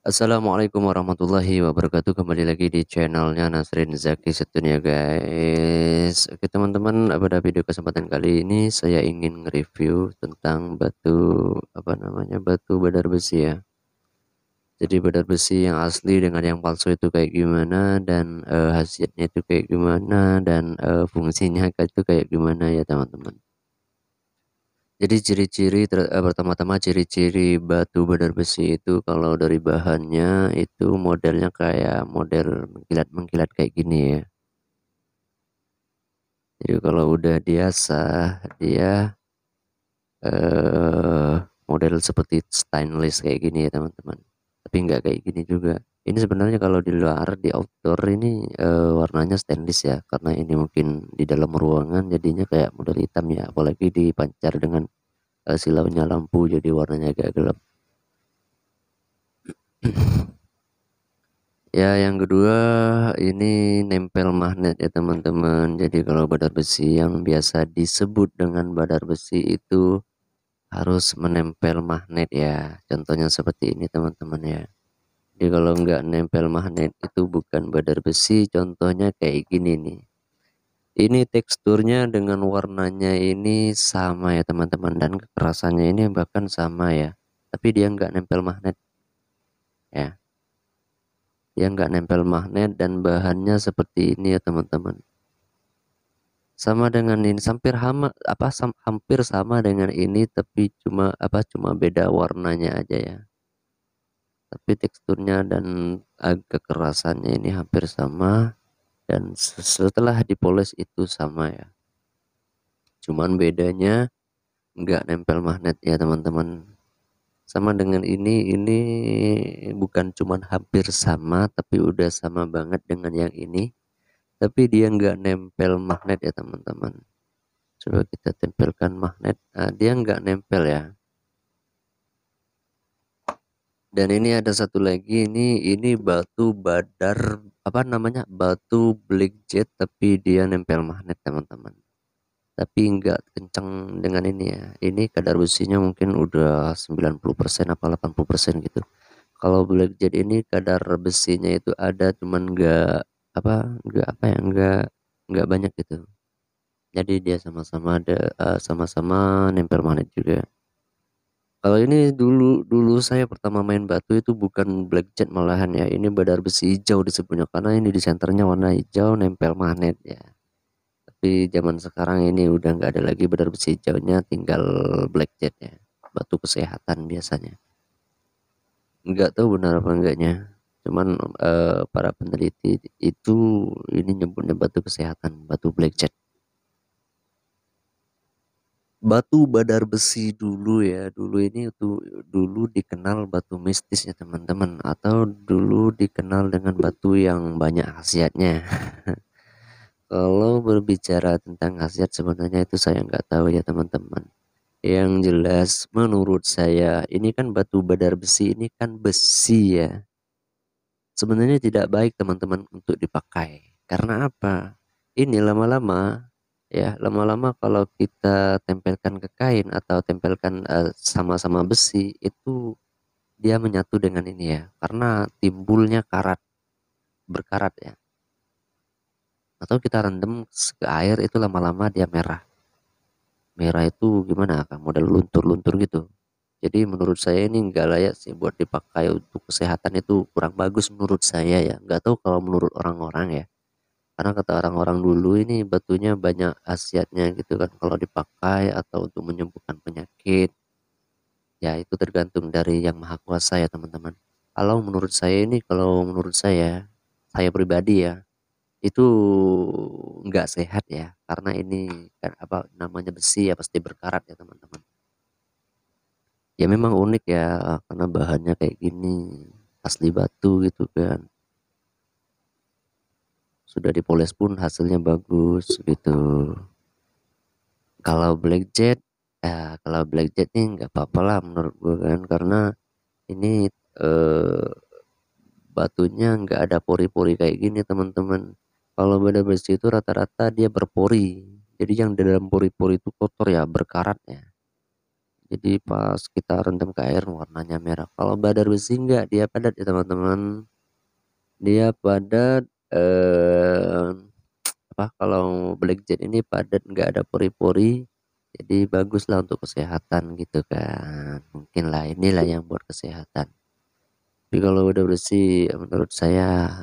Assalamualaikum warahmatullahi wabarakatuh Kembali lagi di channelnya Nasrin Zaki ya guys Oke teman-teman pada video kesempatan kali ini Saya ingin nge review tentang batu Apa namanya batu badar besi ya Jadi badar besi yang asli dengan yang palsu itu kayak gimana Dan uh, hasilnya itu kayak gimana Dan uh, fungsinya itu kayak gimana ya teman-teman jadi ciri-ciri ter eh, pertama-tama ciri-ciri batu badar besi itu kalau dari bahannya itu modelnya kayak model mengkilat-mengkilat kayak gini ya. Jadi kalau udah biasa dia, eh model seperti stainless kayak gini ya teman-teman, tapi nggak kayak gini juga. Ini sebenarnya kalau di luar di outdoor ini e, warnanya stainless ya karena ini mungkin di dalam ruangan jadinya kayak model hitam ya apalagi dipancar dengan e, silaunya lampu jadi warnanya agak gelap. Ya, yang kedua ini nempel magnet ya teman-teman. Jadi kalau badar besi yang biasa disebut dengan badar besi itu harus menempel magnet ya. Contohnya seperti ini teman-teman ya. Jadi ya, kalau nggak nempel magnet itu bukan badar besi. Contohnya kayak gini nih. Ini teksturnya dengan warnanya ini sama ya teman-teman. Dan kekerasannya ini bahkan sama ya. Tapi dia nggak nempel magnet. Ya. Dia nggak nempel magnet dan bahannya seperti ini ya teman-teman sama dengan ini hampir sama apa hampir sama dengan ini tapi cuma apa cuma beda warnanya aja ya tapi teksturnya dan agak kekerasannya ini hampir sama dan setelah dipoles itu sama ya cuman bedanya nggak nempel magnet ya teman-teman sama dengan ini ini bukan cuman hampir sama tapi udah sama banget dengan yang ini tapi dia nggak nempel magnet ya teman-teman coba kita tempelkan magnet nah, dia nggak nempel ya dan ini ada satu lagi ini ini batu badar apa namanya batu black jet tapi dia nempel magnet teman-teman. Tapi enggak kencang dengan ini ya. Ini kadar besinya mungkin udah 90% apa 80% gitu. Kalau black jet ini kadar besinya itu ada cuman enggak apa enggak apa ya enggak enggak banyak gitu. Jadi dia sama-sama ada eh, sama-sama uh, nempel magnet juga. Kalau ini dulu dulu saya pertama main batu itu bukan black jet malahan ya, ini badar besi hijau disebutnya karena ini di senternya warna hijau nempel magnet ya. Tapi zaman sekarang ini udah nggak ada lagi badar besi hijaunya, tinggal black jet ya, batu kesehatan biasanya. Nggak tahu benar apa enggaknya, cuman eh, para peneliti itu ini nyebutnya batu kesehatan, batu black jet. Batu Badar Besi dulu ya, dulu ini itu dulu dikenal batu mistis ya teman-teman atau dulu dikenal dengan batu yang banyak khasiatnya. Kalau berbicara tentang khasiat sebenarnya itu saya nggak tahu ya teman-teman. Yang jelas menurut saya ini kan batu Badar Besi ini kan besi ya. Sebenarnya tidak baik teman-teman untuk dipakai. Karena apa? Ini lama-lama Ya, lama-lama kalau kita tempelkan ke kain atau tempelkan, sama eh, sama-sama besi, itu dia menyatu dengan ini ya, karena timbulnya karat, berkarat ya. Atau kita rendam ke air, itu lama-lama dia merah. Merah itu gimana, kan model luntur-luntur gitu. Jadi menurut saya ini nggak layak sih buat dipakai untuk kesehatan, itu kurang bagus menurut saya ya, nggak tahu kalau menurut orang-orang ya karena kata orang-orang dulu ini batunya banyak khasiatnya gitu kan kalau dipakai atau untuk menyembuhkan penyakit ya itu tergantung dari yang maha kuasa ya teman-teman kalau menurut saya ini kalau menurut saya saya pribadi ya itu nggak sehat ya karena ini kan apa namanya besi ya pasti berkarat ya teman-teman ya memang unik ya karena bahannya kayak gini asli batu gitu kan sudah dipoles pun hasilnya bagus gitu kalau black jet, ya kalau black jet ini nggak apa-apa lah menurut gue kan karena ini eh, batunya nggak ada pori-pori kayak gini teman-teman kalau beda besi itu rata-rata dia berpori jadi yang di dalam pori-pori itu kotor ya berkarat ya jadi pas kita rendam ke air warnanya merah kalau badar besi enggak dia padat ya teman-teman dia padat eh, apa kalau black jet ini padat nggak ada pori-pori jadi bagus lah untuk kesehatan gitu kan mungkin lah inilah yang buat kesehatan tapi kalau udah bersih menurut saya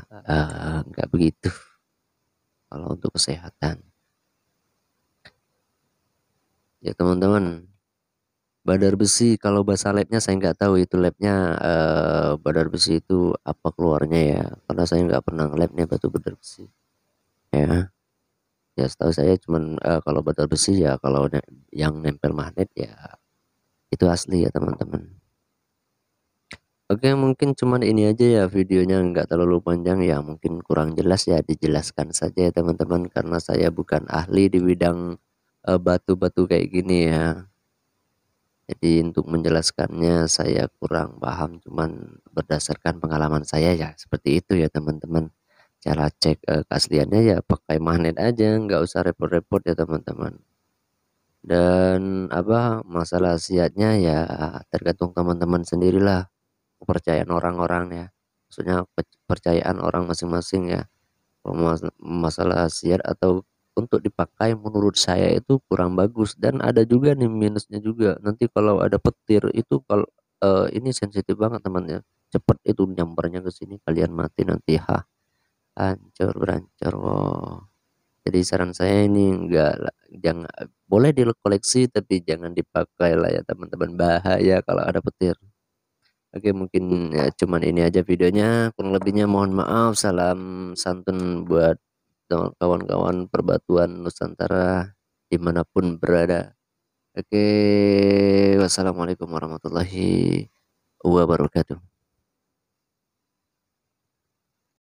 nggak eh, begitu kalau untuk kesehatan ya teman-teman Bandar Besi kalau bahasa labnya saya nggak tahu itu labnya eh, Bandar Besi itu apa keluarnya ya karena saya nggak pernah labnya batu Bandar Besi ya ya setahu saya cuman eh, kalau Bandar Besi ya kalau ne yang nempel magnet ya itu asli ya teman-teman Oke mungkin cuman ini aja ya videonya nggak terlalu panjang ya mungkin kurang jelas ya dijelaskan saja ya teman-teman karena saya bukan ahli di bidang eh, batu-batu eh, kayak gini ya jadi untuk menjelaskannya saya kurang paham cuman berdasarkan pengalaman saya ya seperti itu ya teman-teman. Cara cek eh, keasliannya ya pakai magnet aja nggak usah repot-repot ya teman-teman. Dan apa masalah siatnya ya tergantung teman-teman sendirilah kepercayaan orang-orang ya. Maksudnya kepercayaan orang masing-masing ya. Masalah siat atau untuk dipakai menurut saya itu kurang bagus dan ada juga nih minusnya juga nanti kalau ada petir itu kalau uh, ini sensitif banget teman ya. cepet itu nyampernya ke sini kalian mati nanti ha hancur berancur wow. jadi saran saya ini enggak jangan boleh dikoleksi tapi jangan dipakai lah ya teman-teman bahaya kalau ada petir Oke mungkin ya, cuman ini aja videonya kurang lebihnya mohon maaf salam santun buat dengan kawan-kawan perbatuan Nusantara dimanapun berada. Oke, wassalamualaikum warahmatullahi wabarakatuh.